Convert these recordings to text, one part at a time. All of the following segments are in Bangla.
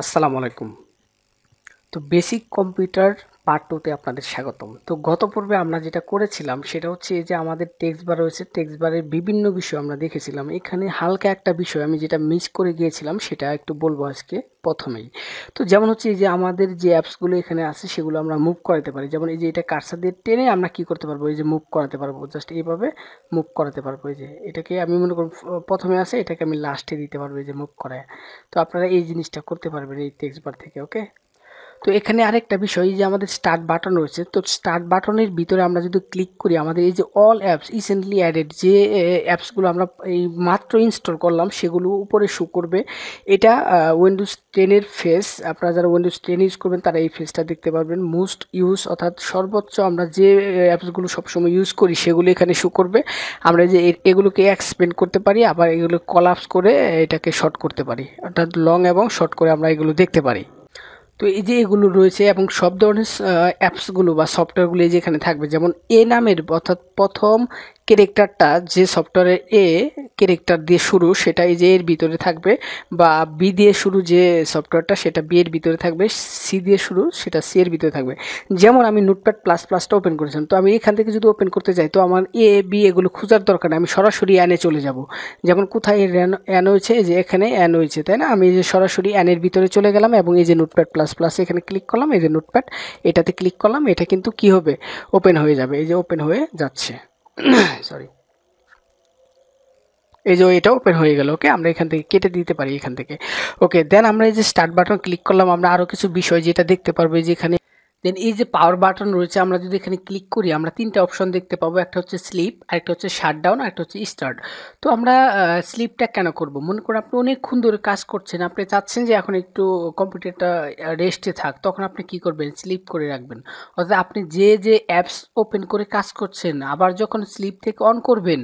আসসালামু আলাইকুম তো বেসিক কম্পিউটার পার্ট টুতে আপনাদের স্বাগতম তো গত পর্বে আমরা যেটা করেছিলাম সেটা হচ্ছে এই যে আমাদের টেক্সট বার রয়েছে টেক্সট বারের বিভিন্ন বিষয় আমরা দেখেছিলাম এখানে হালকা একটা বিষয় আমি যেটা মিস করে গিয়েছিলাম সেটা একটু বলবো আজকে প্রথমেই তো যেমন হচ্ছে এই যে আমাদের যে অ্যাপসগুলো এখানে আছে সেগুলো আমরা মুভ করাতে পারি যেমন এই যে এটা কারসা দিয়ে টেনে আমরা কি করতে পারবো এই যে মুভ করাতে পারবো জাস্ট এইভাবে মুভ করাতে পারবো এই যে এটাকে আমি মনে করি প্রথমে আসে এটাকে আমি লাস্টে দিতে পারবো এই যে মুভ করায় তো আপনারা এই জিনিসটা করতে পারবেন এই টেক্সট বার থেকে ওকে তো এখানে আরেকটা বিষয় যে আমাদের স্টার্ট বাটন রয়েছে তো স্টার্ট বাটনের ভিতরে আমরা যদি ক্লিক করি আমাদের এই যে অল অ্যাপস রিসেন্টলি অ্যাডেড যে অ্যাপসগুলো আমরা এই মাত্র ইনস্টল করলাম সেগুলো উপরে শো করবে এটা উইন্ডোজ টেনের ফেস আপনারা যারা উইন্ডোজ টেন ইউজ করবেন তারা এই ফেসটা দেখতে পারবেন মোস্ট ইউজ অর্থাৎ সর্বোচ্চ আমরা যে অ্যাপসগুলো সবসময় ইউজ করি সেগুলো এখানে শো করবে আমরা যে এগুলোকে এক্সপেন্ড করতে পারি আবার এগুলো কলাপস করে এটাকে শর্ট করতে পারি অর্থাৎ লং এবং শর্ট করে আমরা এগুলো দেখতে পারি তো এই যে এগুলো রয়েছে এবং সব ধরনের অ্যাপসগুলো বা সফটওয়্যারগুলো এই থাকবে যেমন এ নামের অর্থাৎ প্রথম ক্যারেক্টারটা যে সফটওয়্যারে এ ক্যারেক্টার দিয়ে শুরু সেটা এই যে এর ভিতরে থাকবে বা বি দিয়ে শুরু যে সফটওয়্যারটা সেটা বি এর ভিতরে থাকবে সি দিয়ে শুরু সেটা সি এর ভিতরে থাকবে যেমন আমি নোটপ্যাড প্লাস প্লাসটা ওপেন করেছিলাম তো আমি এখান থেকে যদি ওপেন করতে যাই তো আমার এ বি এগুলো খোঁজার দরকার নেই আমি সরাসরি অ্যানে চলে যাব যেমন কোথায় অ্যান হয়েছে যে এখানে অ্যান হয়েছে তাই না আমি যে সরাসরি অ্যানের ভিতরে চলে গেলাম এবং এই যে নোটপ্যাড প্লাস প্লাস এখানে ক্লিক করলাম এই যে নোটপ্যাড এটাতে ক্লিক করলাম এটা কিন্তু কি হবে ওপেন হয়ে যাবে এই যে ওপেন হয়ে যাচ্ছে সরি এই যে এটা ওপেন হয়ে গেল ওকে আমরা এখান থেকে কেটে দিতে পারি এখান থেকে ওকে দেন আমরা এই যে স্টার্ট বাটন ক্লিক করলাম আমরা আরও কিছু বিষয় যেটা দেখতে পারবো যে এখানে দেন এই যে পাওয়ার বাটন রয়েছে আমরা যদি এখানে ক্লিক করি আমরা তিনটা অপশন দেখতে পাবো একটা হচ্ছে স্লিপ আরেকটা হচ্ছে শাটডাউন আরেকটা হচ্ছে স্টার্ট তো আমরা স্লিপটা কেন করব মনে করুন আপনি অনেকক্ষণ ধরে কাজ করছেন আপনি চাচ্ছেন যে এখন একটু কম্পিউটারটা রেস্টে থাক তখন আপনি কি করবেন স্লিপ করে রাখবেন অর্থাৎ আপনি যে যে অ্যাপস ওপেন করে কাজ করছেন আবার যখন স্লিপ থেকে অন করবেন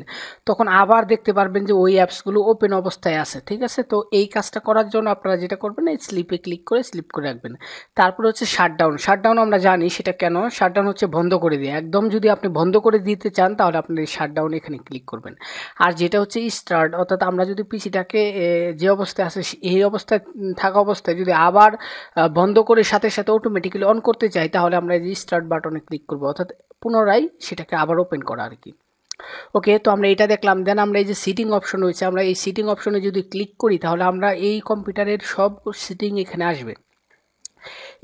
তখন আবার দেখতে পারবেন যে ওই অ্যাপসগুলো ওপেন অবস্থায় আছে ঠিক আছে তো এই কাজটা করার জন্য আপনারা যেটা করবেন এই স্লিপে ক্লিক করে স্লিপ করে রাখবেন তারপরে হচ্ছে শাটডাউন শাটডাউন আমরা জানি সেটা কেন শাটডাউন হচ্ছে বন্ধ করে দিয়ে একদম যদি আপনি বন্ধ করে দিতে চান তাহলে আপনি শাটডাউন এখানে ক্লিক করবেন আর যেটা হচ্ছে স্টার্ট অর্থাৎ আমরা যদি পিসিটাকে যে অবস্থায় আছে এই অবস্থায় থাকা অবস্থায় যদি আবার বন্ধ করে সাথে সাথে অটোমেটিক্যালি অন করতে চাই তাহলে আমরা এই স্টার্ট বাটনে ক্লিক করবো অর্থাৎ পুনরায় সেটাকে আবার ওপেন করা আর কি ওকে তো আমরা এটা দেখলাম দেন আমরা এই যে সিটিং অপশন রয়েছে আমরা এই সিটিং অপশনে যদি ক্লিক করি তাহলে আমরা এই কম্পিউটারের সব সিটিং এখানে আসবে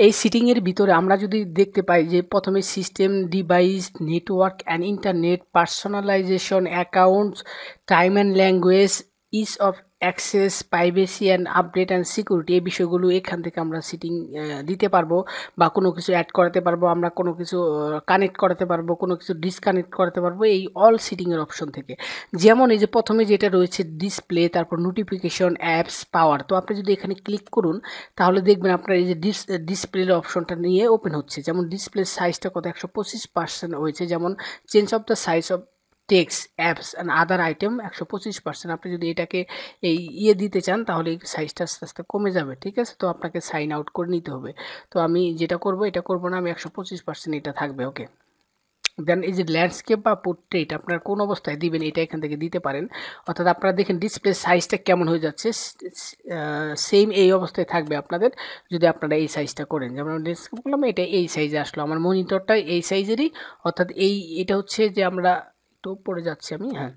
এই সিটিংয়ের ভিতরে আমরা যদি দেখতে পাই যে প্রথমে system device network and internet personalisation accounts time and language ease of access privacy and update and security এই বিষয়গুলো এখান থেকে আমরা সিটিং দিতে পারবো বা কোনো কিছু অ্যাড করাতে পারবো আমরা কোনো কিছু কানেক্ট করাতে পারবো কোনো কিছু ডিসকানেক্ট করাতে পারবো এই অল সিটিংয়ের অপশন থেকে যেমন এই যে প্রথমে যেটা রয়েছে ডিসপ্লে তারপর নোটিফিকেশন অ্যাপস পাওয়ার তো আপনি যদি এখানে ক্লিক করুন তাহলে দেখবেন আপনার এই যে ডিস ডিসপ্লের অপশনটা নিয়ে ওপেন হচ্ছে যেমন ডিসপ্লের সাইজটা কত একশো পঁচিশ পার্সেন্ট হয়েছে যেমন change of the size of text apps and other item একশো পঁচিশ পার্সেন্ট আপনি যদি এটাকে এই ইয়ে দিতে চান তাহলে এই সাইজটা আস্তে আস্তে কমে যাবে ঠিক আছে তো আপনাকে সাইন আউট করে নিতে হবে তো আমি যেটা করব এটা করব না আমি একশো পঁচিশ পার্সেন্ট এটা থাকবে ওকে দেন এই যে ল্যান্ডস্কেপ বা পোর্ট্রেট আপনার কোন অবস্থায় দিবেন এটা এখান থেকে দিতে পারেন অর্থাৎ আপনারা দেখেন ডিসপ্লে সাইজটা কেমন হয়ে যাচ্ছে সেম এই অবস্থায় থাকবে আপনাদের যদি আপনারা এই সাইজটা করেন যেমন ল্যান্ডস্কেপ করলাম এটা এই সাইজে আসলো আমার মনিটরটা এই সাইজেরই অর্থাৎ এই এটা হচ্ছে যে আমরা একটু পড়ে যাচ্ছি আমি হ্যাঁ, হ্যাঁ।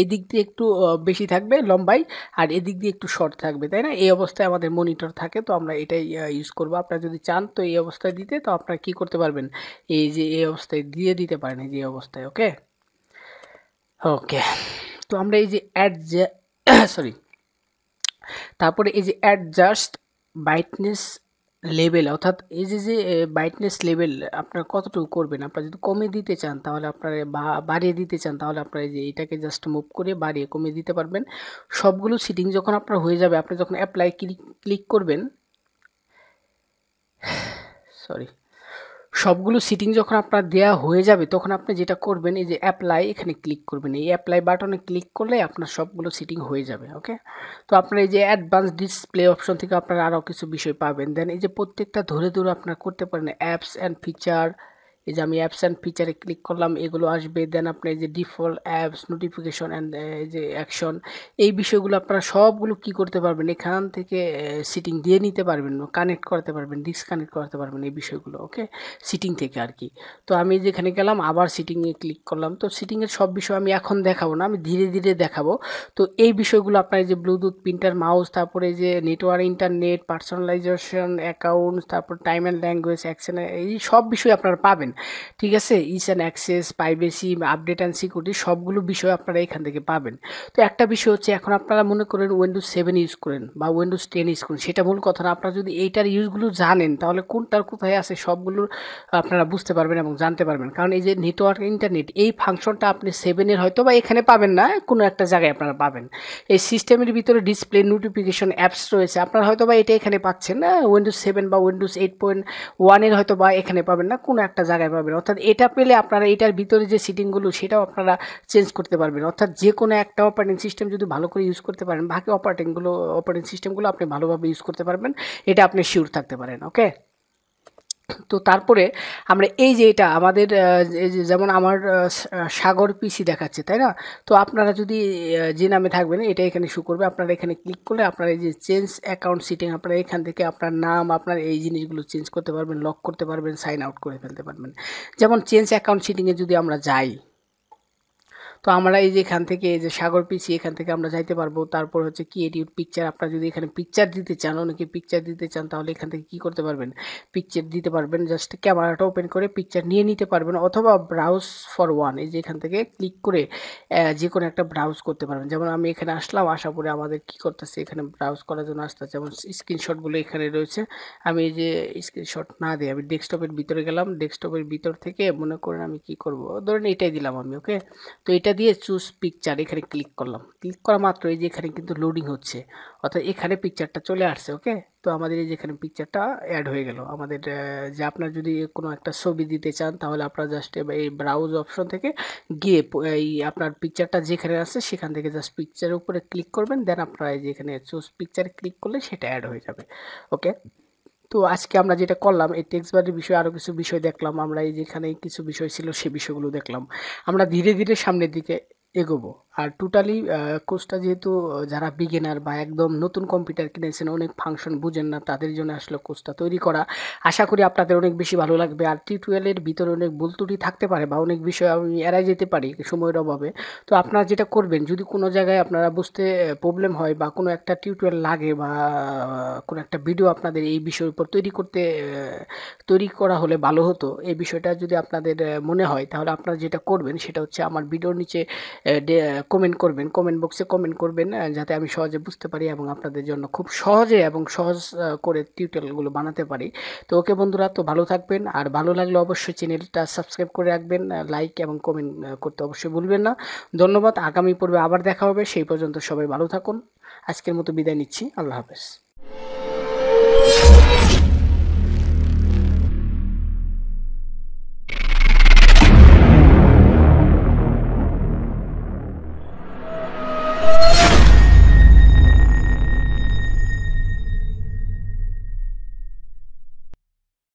এদিক দিয়ে একটু বেশি থাকবে লম্বাই আর এদিক দিয়ে একটু শর্ট থাকবে তাই না এই অবস্থায় আমাদের মনিটর থাকে তো আমরা এটাই ইউজ করব আপনারা যদি চান তো এই অবস্থায় দিতে তো আপনারা কি করতে পারবেন এই যে এই অবস্থায় দিয়ে দিতে পারেন এই যে অবস্থায় ওকে ওকে তো আমরা এই যে অ্যাড সরি তারপরে এই যে অ্যাডজাস্ট ব্রাইটনেস লেভেল অর্থাৎ এই যে যে ব্রাইটনেস লেভেল আপনার কতটুকু করবেন আপনারা যদি কমে দিতে চান তাহলে আপনারা বাড়িয়ে দিতে চান তাহলে আপনারা যে এটাকে জাস্ট মুভ করে বাড়িয়ে কমিয়ে দিতে পারবেন সবগুলো সিটিং যখন আপনার হয়ে যাবে আপনি যখন অ্যাপ্লাই ক্লিক ক্লিক করবেন সরি সবগুলো সিটিং যখন আপনার দেয়া হয়ে যাবে তখন আপনি যেটা করবেন এই যে অ্যাপ্লাই এখানে ক্লিক করবেন এই অ্যাপ্লাই বাটনে ক্লিক করলে আপনার সবগুলো সিটিং হয়ে যাবে ওকে তো আপনার এই যে অ্যাডভান্স ডিসপ্লে অপশন থেকে আপনারা আরও কিছু বিষয় পাবেন দেন এই যে প্রত্যেকটা ধরে ধরে আপনার করতে পারেন অ্যাপস অ্যান্ড ফিচার এই যে আমি অ্যাপস অ্যান্ড ফিচারে ক্লিক করলাম এগুলো আসবে দেন আপনি যে ডিফল্ট অ্যাপস নোটিফিকেশন অ্যান্ড যে অ্যাকশন এই বিষয়গুলো আপনারা সবগুলো কি করতে পারবেন এখান থেকে সিটিং দিয়ে নিতে পারবেন কানেক্ট করতে পারবেন ডিসকানেক্ট করতে পারবেন এই বিষয়গুলো ওকে সিটিং থেকে আর কি তো আমি যেখানে গেলাম আবার সিটিংয়ে ক্লিক করলাম তো সিটিংয়ের সব বিষয় আমি এখন দেখাবো না আমি ধীরে ধীরে দেখাবো তো এই বিষয়গুলো আপনার যে ব্লুটুথ প্রিন্টার মাউস তারপরে যে নেটওয়ার্ক ইন্টারনেট পার্সোনালাইজেশন অ্যাকাউন্টস তারপর টাইম অ্যান্ড ল্যাঙ্গুয়েজ অ্যাকশন এই সব বিষয় আপনারা পাবেন ঠিক আছে ease and access privacy update and security সবগুলো বিষয় আপনারা এখান থেকে পাবেন তো একটা বিষয় হচ্ছে এখন আপনারা মনে করেন উইন্ডোজ সেভেন ইউজ করেন বা উইন্ডোজ টেন ইউজ করেন সেটা মূল কথা না আপনারা যদি এইটার ইউজগুলো জানেন তাহলে কোনটার কোথায় আছে সবগুলো আপনারা বুঝতে পারবেন এবং জানতে পারবেন কারণ এই যে নেটওয়ার্ক ইন্টারনেট এই ফাংশনটা আপনি সেভেনের হয়তো বা এখানে পাবেন না কোনো একটা জায়গায় আপনারা পাবেন এই সিস্টেমের ভিতরে ডিসপ্লে নোটিফিকেশন অ্যাপস রয়েছে আপনারা হয়তো বা এটা এখানে পাচ্ছেন না উইন্ডোজ সেভেন বা উইন্ডোজ এইট পয়েন্ট ওয়ানের হয়তো বা এখানে পাবেন না কোনো একটা জায়গায় জায়গায় পাবেন অর্থাৎ এটা পেলে আপনারা এটার ভিতরে যে সিটিংগুলো সেটাও আপনারা চেঞ্জ করতে পারবেন অর্থাৎ যে কোনো একটা অপারেটিং সিস্টেম যদি ভালো করে ইউজ করতে পারেন বাকি অপারেটিংগুলো অপারেটিং সিস্টেমগুলো আপনি ভালোভাবে ইউজ করতে পারবেন এটা আপনি শিওর থাকতে পারেন ওকে তো তারপরে আমরা এই যে এটা আমাদের যেমন আমার সাগর পিসি দেখাচ্ছে তাই না তো আপনারা যদি যে নামে থাকবেন এটা এখানে শু করবে আপনারা এখানে ক্লিক করলে আপনারা এই যে চেঞ্জ অ্যাকাউন্ট সিটিং আপনারা এখান থেকে আপনার নাম আপনার এই জিনিসগুলো চেঞ্জ করতে পারবেন লক করতে পারবেন সাইন আউট করে ফেলতে পারবেন যেমন চেঞ্জ অ্যাকাউন্ট সিটিংয়ে যদি আমরা যাই তো আমরা এই যে এখান থেকে এই যে সাগর পিছি এখান থেকে আমরা যাইতে পারবো তারপর হচ্ছে কি এডিউট পিকচার আপনারা যদি এখানে পিকচার দিতে চান অনেকে পিকচার দিতে চান তাহলে এখান থেকে কি করতে পারবেন পিকচার দিতে পারবেন জাস্ট ক্যামেরাটা ওপেন করে পিকচার নিয়ে নিতে পারবেন অথবা ব্রাউজ ফর ওয়ান এই যে এখান থেকে ক্লিক করে যে কোনো একটা ব্রাউজ করতে পারবেন যেমন আমি এখানে আসলাম আশা করে আমাদের কি করতেছে এখানে ব্রাউজ করার জন্য আসতে যেমন স্ক্রিনশটগুলো এখানে রয়েছে আমি এই যে স্ক্রিনশট না দিই আমি ডেস্কটপের ভিতরে গেলাম ডেস্কটপের ভিতর থেকে মনে করেন আমি কি করব ধরেন এটাই দিলাম আমি ওকে তো এটা দিয়ে চুজ পিকচার এখানে ক্লিক করলাম ক্লিক করা মাত্র এই যে এখানে কিন্তু লোডিং হচ্ছে অর্থাৎ এখানে পিকচারটা চলে আসছে ওকে তো আমাদের এই যেখানে পিকচারটা অ্যাড হয়ে গেল আমাদের যে আপনার যদি কোনো একটা ছবি দিতে চান তাহলে আপনার জাস্ট এই ব্রাউজ অপশন থেকে গিয়ে এই আপনার পিকচারটা যেখানে আসছে সেখান থেকে জাস্ট পিকচারের উপরে ক্লিক করবেন দেন আপনারা এই যেখানে চুজ পিকচার ক্লিক করলে সেটা অ্যাড হয়ে যাবে ওকে তো আজকে আমরা যেটা করলাম এই টেক্সট বিষয়ে আরও কিছু বিষয় দেখলাম আমরা এই যেখানে কিছু বিষয় ছিল সে বিষয়গুলো দেখলাম আমরা ধীরে ধীরে সামনের দিকে এগোবো আর টোটালি কোর্সটা যেহেতু যারা বিগিনার বা একদম নতুন কম্পিউটার কিনেছেন অনেক ফাংশন বুঝেন না তাদের জন্য আসলে কোর্সটা তৈরি করা আশা করি আপনাদের অনেক বেশি ভালো লাগবে আর টুয়েলভের ভিতরে অনেক বলতুটি থাকতে পারে বা অনেক বিষয় আমি এড়াই যেতে পারি সময়ের অভাবে তো আপনারা যেটা করবেন যদি কোনো জায়গায় আপনারা বুঝতে প্রবলেম হয় বা কোনো একটা টিউটোরিয়াল লাগে বা কোনো একটা ভিডিও আপনাদের এই বিষয়ের উপর তৈরি করতে তৈরি করা হলে ভালো হতো এই বিষয়টা যদি আপনাদের মনে হয় তাহলে আপনারা যেটা করবেন সেটা হচ্ছে আমার ভিডিওর নিচে কমেন্ট করবেন কমেন্ট বক্সে কমেন্ট করবেন যাতে আমি সহজে বুঝতে পারি এবং আপনাদের জন্য খুব সহজে এবং সহজ করে টিউটোরিয়ালগুলো বানাতে পারি তো ওকে বন্ধুরা তো ভালো থাকবেন আর ভালো লাগলে অবশ্যই চ্যানেলটা সাবস্ক্রাইব করে রাখবেন লাইক এবং কমেন্ট করতে অবশ্যই ভুলবেন না ধন্যবাদ আগামী পর্বে আবার দেখা হবে সেই পর্যন্ত সবাই ভালো থাকুন আজকের মতো বিদায় নিচ্ছি আল্লাহ হাফেজ